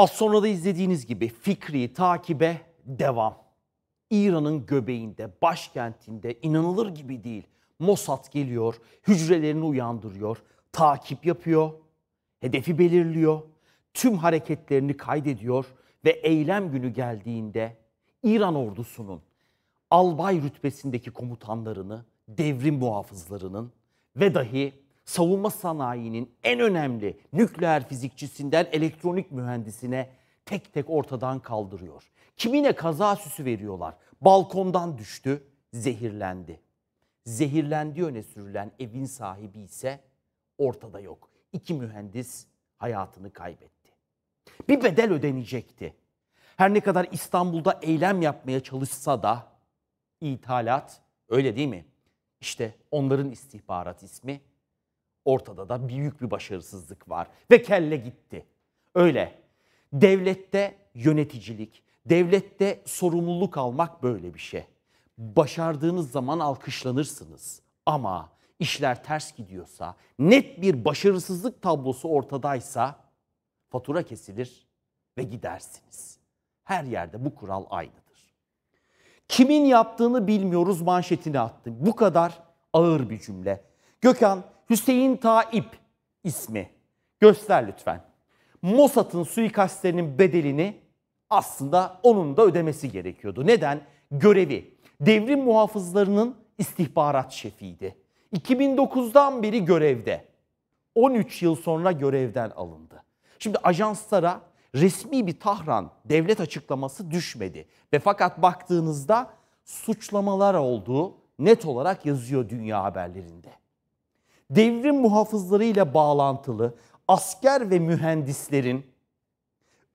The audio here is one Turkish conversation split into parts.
Az sonra da izlediğiniz gibi fikri takibe devam. İran'ın göbeğinde, başkentinde inanılır gibi değil. Mossad geliyor, hücrelerini uyandırıyor, takip yapıyor, hedefi belirliyor, tüm hareketlerini kaydediyor ve eylem günü geldiğinde İran ordusunun albay rütbesindeki komutanlarını, devrim muhafızlarının ve dahi savunma sanayinin en önemli nükleer fizikçisinden elektronik mühendisine tek tek ortadan kaldırıyor. Kimine kaza süsü veriyorlar. Balkondan düştü, zehirlendi. Zehirlendi öne sürülen evin sahibi ise ortada yok. İki mühendis hayatını kaybetti. Bir bedel ödenecekti. Her ne kadar İstanbul'da eylem yapmaya çalışsa da ithalat öyle değil mi? İşte onların istihbarat ismi Ortada da büyük bir başarısızlık var ve kelle gitti. Öyle. Devlette yöneticilik, devlette sorumluluk almak böyle bir şey. Başardığınız zaman alkışlanırsınız ama işler ters gidiyorsa, net bir başarısızlık tablosu ortadaysa fatura kesilir ve gidersiniz. Her yerde bu kural aynıdır. Kimin yaptığını bilmiyoruz manşetini attı. Bu kadar ağır bir cümle. Gökhan Hüseyin Taip ismi. Göster lütfen. Mossad'ın suikastlerinin bedelini aslında onun da ödemesi gerekiyordu. Neden? Görevi. Devrim muhafızlarının istihbarat şefiydi. 2009'dan beri görevde. 13 yıl sonra görevden alındı. Şimdi ajanslara resmi bir Tahran devlet açıklaması düşmedi. Ve fakat baktığınızda suçlamalar olduğu net olarak yazıyor dünya haberlerinde devrim muhafızlarıyla bağlantılı asker ve mühendislerin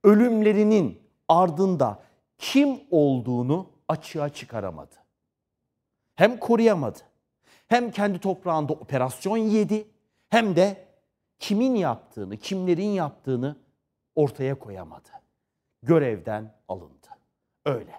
ölümlerinin ardında kim olduğunu açığa çıkaramadı. Hem koruyamadı. Hem kendi toprağında operasyon yedi hem de kimin yaptığını, kimlerin yaptığını ortaya koyamadı. Görevden alındı. Öyle.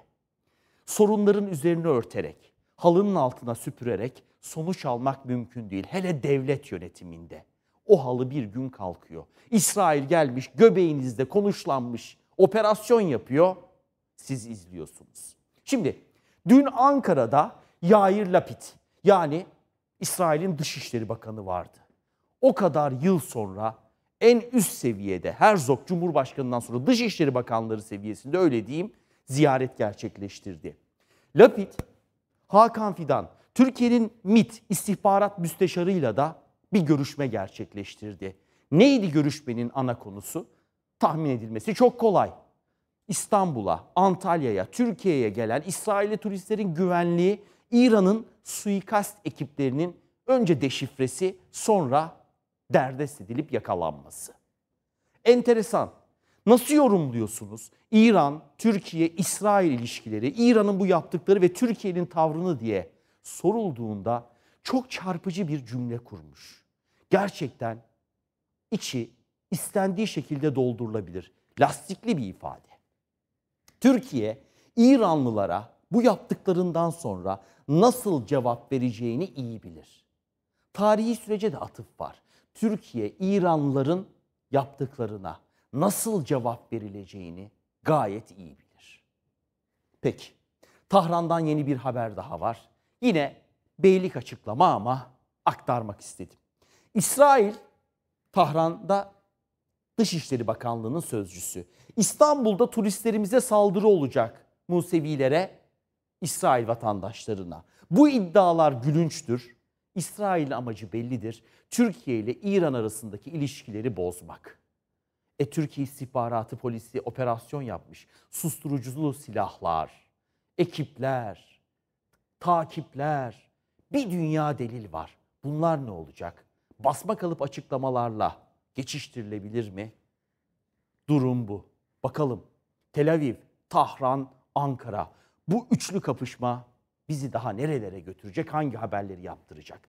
Sorunların üzerine örterek, halının altına süpürerek sonuç almak mümkün değil. Hele devlet yönetiminde. O halı bir gün kalkıyor. İsrail gelmiş göbeğinizde konuşlanmış operasyon yapıyor. Siz izliyorsunuz. Şimdi dün Ankara'da Yair Lapid yani İsrail'in Dışişleri Bakanı vardı. O kadar yıl sonra en üst seviyede Herzog Cumhurbaşkanı'ndan sonra Dışişleri Bakanları seviyesinde öyle diyeyim ziyaret gerçekleştirdi. Lapid Hakan Fidan Türkiye'nin MIT istihbarat müsteşarıyla da bir görüşme gerçekleştirdi. Neydi görüşmenin ana konusu? Tahmin edilmesi çok kolay. İstanbul'a, Antalya'ya, Türkiye'ye gelen İsrailli turistlerin güvenliği, İran'ın suikast ekiplerinin önce deşifresi sonra derdest edilip yakalanması. Enteresan. Nasıl yorumluyorsunuz? İran, Türkiye, İsrail ilişkileri, İran'ın bu yaptıkları ve Türkiye'nin tavrını diye sorulduğunda çok çarpıcı bir cümle kurmuş. Gerçekten içi istendiği şekilde doldurulabilir. Lastikli bir ifade. Türkiye İranlılara bu yaptıklarından sonra nasıl cevap vereceğini iyi bilir. Tarihi sürece de atıf var. Türkiye İranlıların yaptıklarına nasıl cevap verileceğini gayet iyi bilir. Peki, Tahran'dan yeni bir haber daha var. Yine beylik açıklama ama aktarmak istedim. İsrail, Tahran'da Dışişleri Bakanlığı'nın sözcüsü. İstanbul'da turistlerimize saldırı olacak Musevilere, İsrail vatandaşlarına. Bu iddialar gülünçtür. İsrail amacı bellidir. Türkiye ile İran arasındaki ilişkileri bozmak. E, Türkiye İstihbaratı Polisi operasyon yapmış. Susturuculu silahlar, ekipler, takipler, bir dünya delil var. Bunlar ne olacak? Basma kalıp açıklamalarla geçiştirilebilir mi? Durum bu. Bakalım Tel Aviv, Tahran, Ankara bu üçlü kapışma bizi daha nerelere götürecek, hangi haberleri yaptıracak?